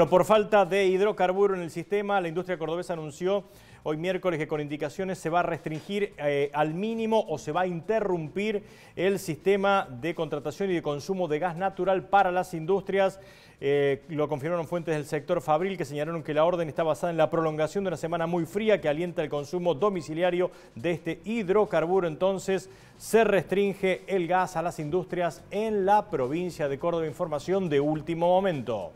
Bueno, por falta de hidrocarburo en el sistema, la industria cordobesa anunció hoy miércoles que con indicaciones se va a restringir eh, al mínimo o se va a interrumpir el sistema de contratación y de consumo de gas natural para las industrias. Eh, lo confirmaron fuentes del sector Fabril que señalaron que la orden está basada en la prolongación de una semana muy fría que alienta el consumo domiciliario de este hidrocarburo. Entonces se restringe el gas a las industrias en la provincia de Córdoba. Información de último momento.